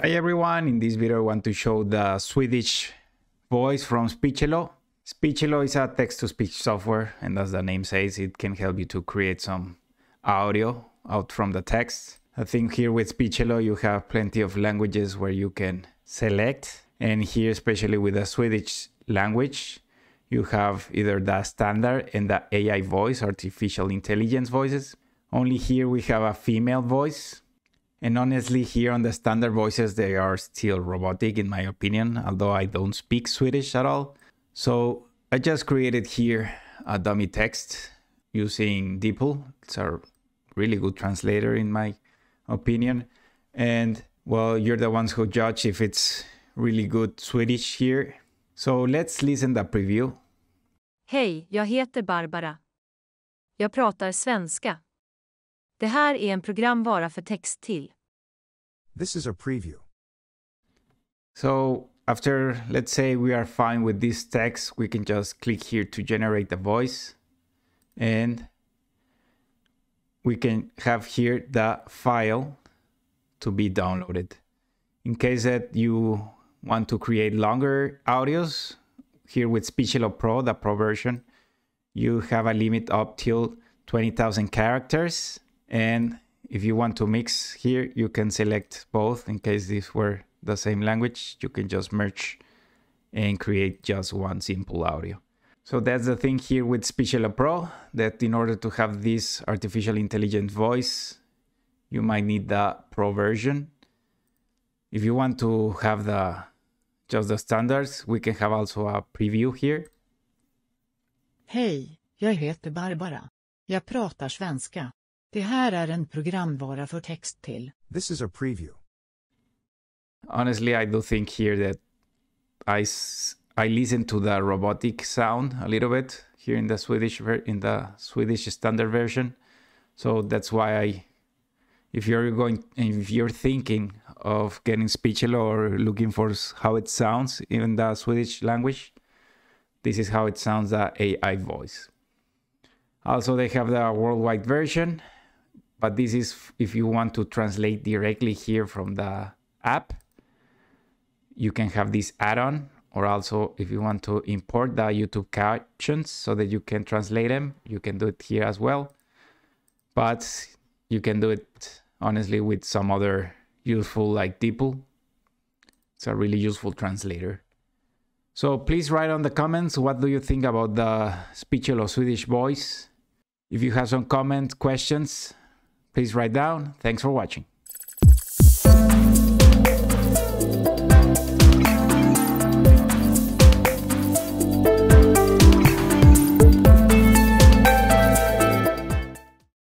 Hi everyone, in this video I want to show the Swedish voice from Speechelo. Speechelo is a text-to-speech software and as the name says it can help you to create some audio out from the text. I think here with Speechelo you have plenty of languages where you can select and here especially with the Swedish language you have either the standard and the AI voice, artificial intelligence voices. Only here we have a female voice and honestly, here on the standard voices, they are still robotic, in my opinion, although I don't speak Swedish at all. So I just created here a dummy text using DeepL. It's a really good translator, in my opinion. And well, you're the ones who judge if it's really good Swedish here. So let's listen the preview. Hej, jag heter Barbara. Jag pratar svenska. Det här är en programvara för text till. This is a preview. So after, let's say we are fine with this text, we can just click here to generate the voice and we can have here the file to be downloaded. In case that you want to create longer audios, here with Speechelo Pro, the Pro version, you have a limit up till 20,000 characters and if you want to mix here, you can select both in case these were the same language. You can just merge and create just one simple audio. So that's the thing here with Speechella Pro, that in order to have this artificial intelligent voice, you might need the Pro version. If you want to have the just the standards, we can have also a preview here. Hej, jag heter Barbara. Jag pratar svenska. Det här är en programvara för text till. This is a preview. Honestly, I do think here that I, I listen to the robotic sound a little bit here in the Swedish in the Swedish standard version. So that's why I if you're going if you're thinking of getting speechelo or looking for how it sounds in the Swedish language, this is how it sounds the AI voice. Also, they have the worldwide version but this is if you want to translate directly here from the app, you can have this add-on or also if you want to import the YouTube captions so that you can translate them, you can do it here as well. But you can do it honestly with some other useful like DeepL. It's a really useful translator. So please write on the comments what do you think about the Speechelo Swedish voice. If you have some comments, questions, Please write down. Thanks for watching.